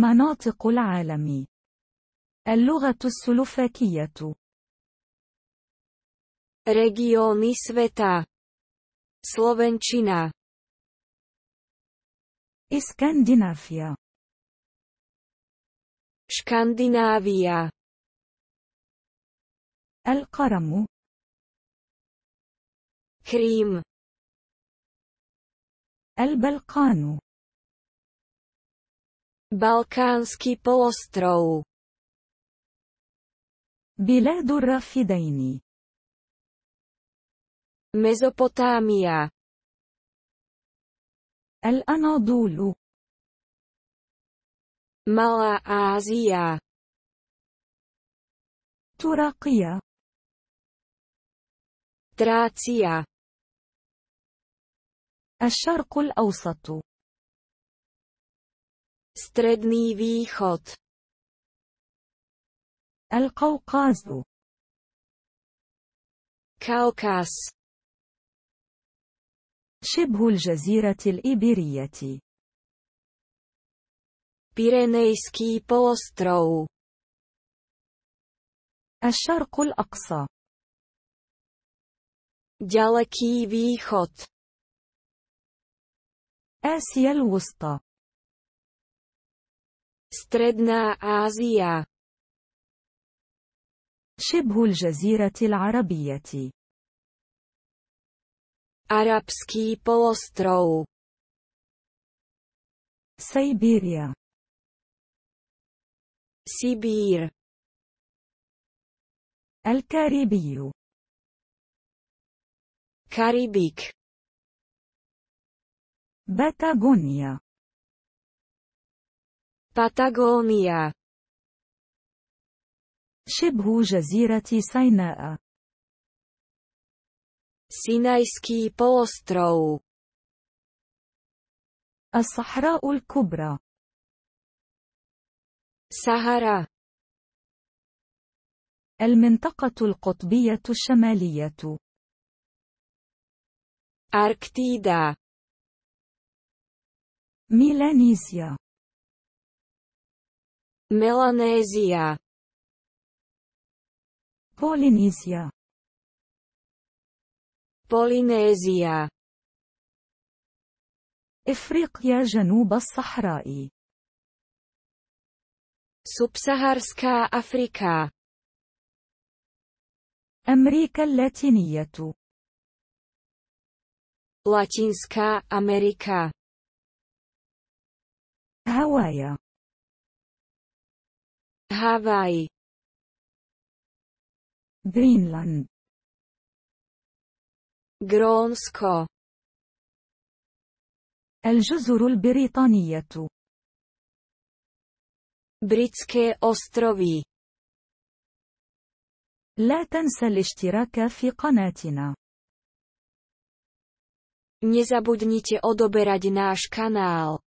مناطق العالم اللغة السلوفاكية ريجيوني سفيتا سلوفنشينا اسكندنافيا شكندنافيا القرم كريم البلقان Balkánsky polostrov بلاد الرافدين ميزوبوتاميا الأناضول ملا آسيا تراقيا تراتيا الشرق الأوسط Stredný východ. القوقاز. كاوكاس. شبه الجزيرة الإيبيرية. بيرينيسكي بوسترو. الشرق الأقصى. Ďaleký východ. آسيا الوسطى. استردنا آزيا شبه الجزيرة العربية Arabský polostrov Siberia سيبير الكاريبي كاريبيك باتاغونيا Patagonia شبه جزيرة سيناء سينايسكي بوسترو الصحراء الكبرى سهرة المنطقة القطبية الشمالية أركتيدا ميلانيزيا ميلانيزيا بولينيزيا بولينيزيا إفريقيا جنوب الصحراء سبسهارسكا أفريكا أمريكا اللاتينية لاتينسكا أمريكا هوايا هاواي غرينلاند غرونسكو الجزر البريطانية بريتسكي أوستروفي لا تنسى الاشتراك في قناتنا Nie zabudnite odoberať náš kanál.